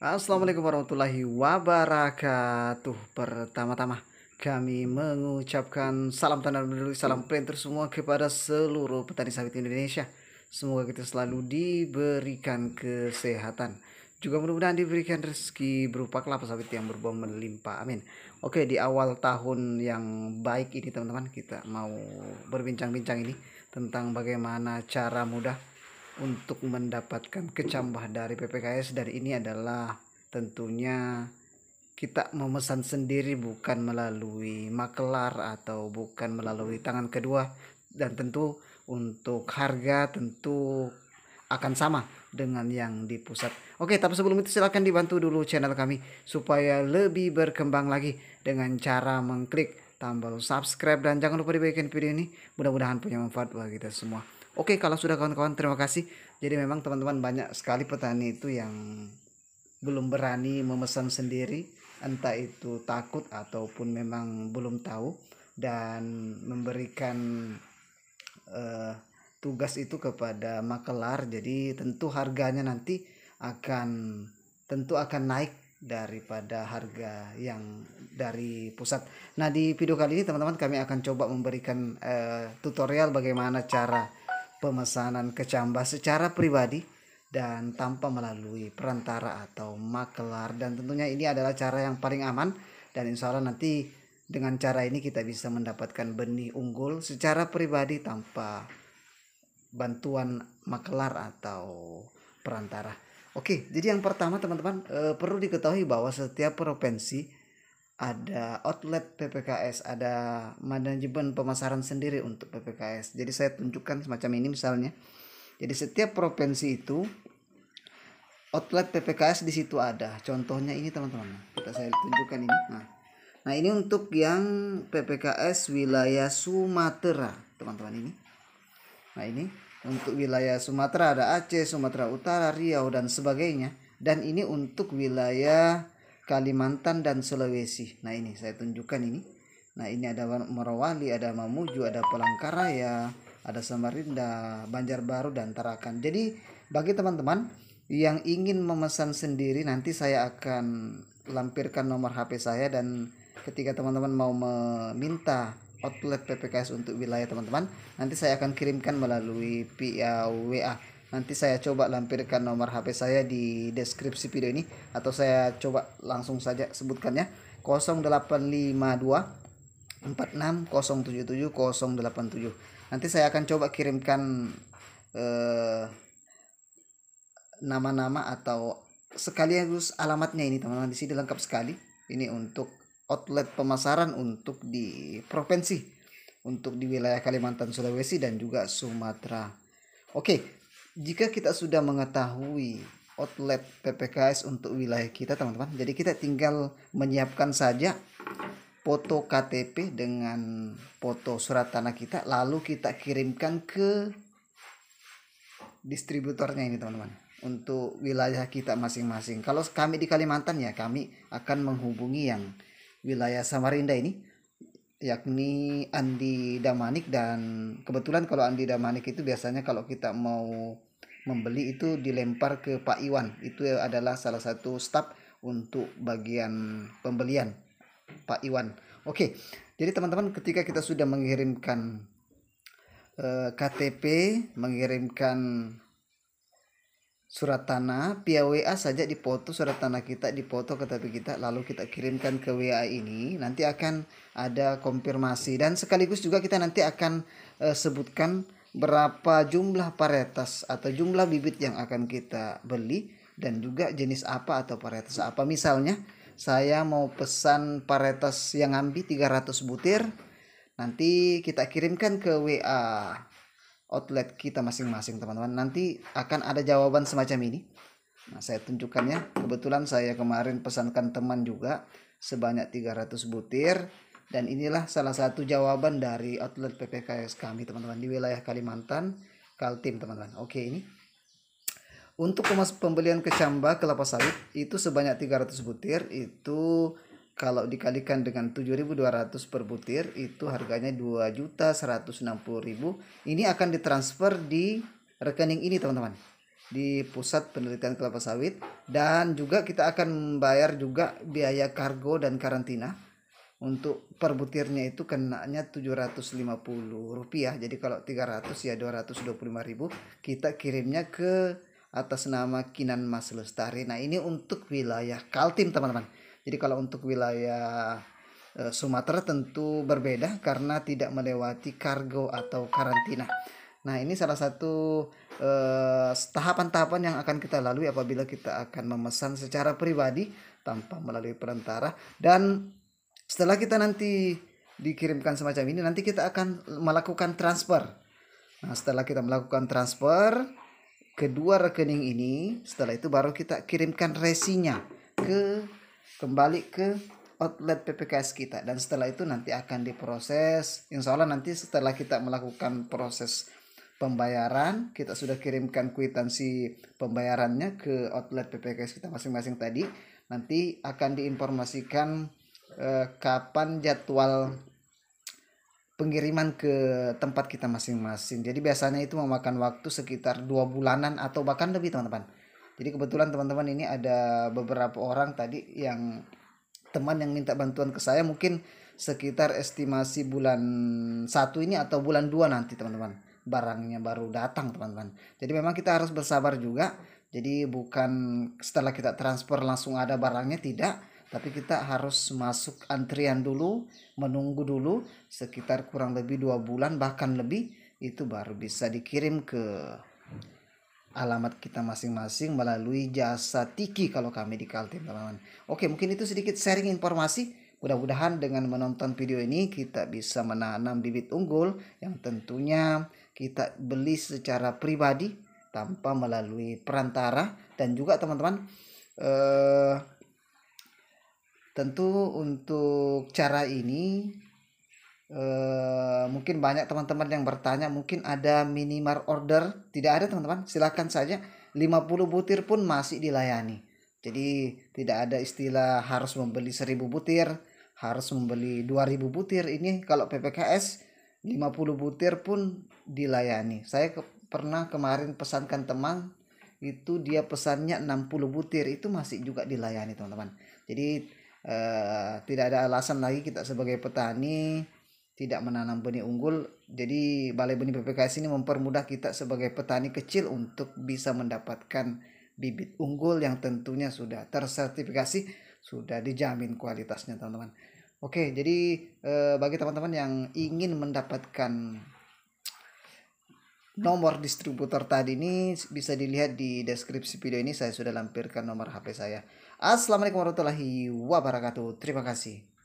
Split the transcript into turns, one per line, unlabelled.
Assalamualaikum warahmatullahi wabarakatuh. Pertama-tama kami mengucapkan salam tanda berdiri, salam printer semua kepada seluruh petani sawit Indonesia. Semoga kita selalu diberikan kesehatan. Juga mudah-mudahan diberikan rezeki berupa kelapa sawit yang berbuah melimpah. Amin. Oke, di awal tahun yang baik ini teman-teman, kita mau berbincang-bincang ini tentang bagaimana cara mudah untuk mendapatkan kecambah dari PPKS dan ini adalah tentunya kita memesan sendiri bukan melalui makelar atau bukan melalui tangan kedua dan tentu untuk harga tentu akan sama dengan yang di pusat. Oke, tapi sebelum itu silahkan dibantu dulu channel kami supaya lebih berkembang lagi dengan cara mengklik tombol subscribe dan jangan lupa dibagikan video ini. Mudah-mudahan punya manfaat bagi kita semua. Oke, kalau sudah kawan-kawan terima kasih. Jadi memang teman-teman banyak sekali petani itu yang belum berani memesan sendiri, entah itu takut ataupun memang belum tahu dan memberikan uh, tugas itu kepada makelar. Jadi tentu harganya nanti akan tentu akan naik daripada harga yang dari pusat. Nah di video kali ini teman-teman kami akan coba memberikan uh, tutorial bagaimana cara pemesanan kecambah secara pribadi dan tanpa melalui perantara atau makelar dan tentunya ini adalah cara yang paling aman dan insya Allah nanti dengan cara ini kita bisa mendapatkan benih unggul secara pribadi tanpa bantuan makelar atau perantara. Oke, jadi yang pertama teman-teman eh, perlu diketahui bahwa setiap provinsi ada outlet PPKS, ada manajemen pemasaran sendiri untuk PPKS. Jadi saya tunjukkan semacam ini misalnya. Jadi setiap provinsi itu outlet PPKS di situ ada. Contohnya ini teman-teman. Kita saya tunjukkan ini. Nah. Nah, ini untuk yang PPKS wilayah Sumatera, teman-teman ini. Nah, ini untuk wilayah Sumatera ada Aceh, Sumatera Utara, Riau dan sebagainya. Dan ini untuk wilayah Kalimantan dan Sulawesi. Nah ini saya tunjukkan ini. Nah ini ada Morowali, ada Mamuju, ada Palangkaraya, ada Samarinda, Banjarbaru dan Tarakan. Jadi bagi teman-teman yang ingin memesan sendiri nanti saya akan lampirkan nomor HP saya dan ketika teman-teman mau meminta outlet PPKS untuk wilayah teman-teman nanti saya akan kirimkan melalui via WA Nanti saya coba lampirkan nomor HP saya di deskripsi video ini atau saya coba langsung saja sebutkannya 0852 46077 087 nanti saya akan coba kirimkan nama eh, nama-nama atau sekaligus alamatnya ini teman-teman di sini lengkap sekali ini untuk outlet pemasaran untuk di provinsi untuk di wilayah Kalimantan Sulawesi dan juga Sumatera oke jika kita sudah mengetahui outlet PPKS untuk wilayah kita teman-teman jadi kita tinggal menyiapkan saja foto KTP dengan foto surat tanah kita lalu kita kirimkan ke distributornya ini teman-teman untuk wilayah kita masing-masing kalau kami di Kalimantan ya kami akan menghubungi yang wilayah Samarinda ini yakni Andi Damanik dan kebetulan kalau Andi Damanik itu biasanya kalau kita mau membeli itu dilempar ke Pak Iwan itu adalah salah satu staf untuk bagian pembelian Pak Iwan oke jadi teman-teman ketika kita sudah mengirimkan eh, KTP mengirimkan surat tanah via WA saja dipoto surat tanah kita dipoto KTP kita lalu kita kirimkan ke WA ini nanti akan ada konfirmasi dan sekaligus juga kita nanti akan eh, sebutkan berapa jumlah varietas atau jumlah bibit yang akan kita beli dan juga jenis apa atau varietas apa misalnya saya mau pesan varietas yang ambil 300 butir nanti kita kirimkan ke WA outlet kita masing-masing teman-teman nanti akan ada jawaban semacam ini nah saya tunjukkannya kebetulan saya kemarin pesankan teman juga sebanyak 300 butir dan inilah salah satu jawaban dari outlet PPKS kami teman-teman di wilayah Kalimantan Kaltim teman-teman. Oke ini. Untuk kemas pembelian kecambah kelapa sawit itu sebanyak 300 butir itu kalau dikalikan dengan 7.200 per butir itu harganya 2.160.000. Ini akan ditransfer di rekening ini teman-teman di pusat penelitian kelapa sawit dan juga kita akan membayar juga biaya kargo dan karantina untuk per butirnya itu kenanya 750 rupiah jadi kalau 300 ya 225 ribu kita kirimnya ke atas nama Kinan Mas Lestari nah ini untuk wilayah Kaltim teman-teman jadi kalau untuk wilayah e, Sumatera tentu berbeda karena tidak melewati kargo atau karantina Nah, ini salah satu tahapan e, tahapan-tahapan yang akan kita lalui apabila kita akan memesan secara pribadi tanpa melalui perantara dan setelah kita nanti dikirimkan semacam ini, nanti kita akan melakukan transfer. Nah, setelah kita melakukan transfer kedua rekening ini, setelah itu baru kita kirimkan resinya ke kembali ke outlet PPKS kita dan setelah itu nanti akan diproses. Insya Allah nanti setelah kita melakukan proses pembayaran, kita sudah kirimkan kuitansi pembayarannya ke outlet PPKS kita masing-masing tadi. Nanti akan diinformasikan Eh, kapan jadwal pengiriman ke tempat kita masing-masing. Jadi biasanya itu memakan waktu sekitar dua bulanan atau bahkan lebih teman-teman. Jadi kebetulan teman-teman ini ada beberapa orang tadi yang teman yang minta bantuan ke saya mungkin sekitar estimasi bulan satu ini atau bulan dua nanti teman-teman barangnya baru datang teman-teman. Jadi memang kita harus bersabar juga. Jadi bukan setelah kita transfer langsung ada barangnya tidak tapi kita harus masuk antrian dulu menunggu dulu sekitar kurang lebih dua bulan bahkan lebih itu baru bisa dikirim ke alamat kita masing-masing melalui jasa Tiki kalau kami di Kaltim teman-teman. Oke mungkin itu sedikit sharing informasi. Mudah-mudahan dengan menonton video ini kita bisa menanam bibit unggul yang tentunya kita beli secara pribadi tanpa melalui perantara dan juga teman-teman eh, tentu untuk cara ini eh, mungkin banyak teman-teman yang bertanya mungkin ada minimal order tidak ada teman-teman silahkan saja 50 butir pun masih dilayani jadi tidak ada istilah harus membeli 1000 butir harus membeli 2000 butir ini kalau PPKS 50 butir pun dilayani saya ke pernah kemarin pesankan teman itu dia pesannya 60 butir itu masih juga dilayani teman-teman jadi Eh, tidak ada alasan lagi kita sebagai petani tidak menanam benih unggul. Jadi Balai Benih PPKS ini mempermudah kita sebagai petani kecil untuk bisa mendapatkan bibit unggul yang tentunya sudah tersertifikasi, sudah dijamin kualitasnya teman-teman. Oke, jadi eh, bagi teman-teman yang ingin mendapatkan nomor distributor tadi ini bisa dilihat di deskripsi video ini saya sudah lampirkan nomor HP saya. Assalamualaikum warahmatullahi wabarakatuh. Terima kasih.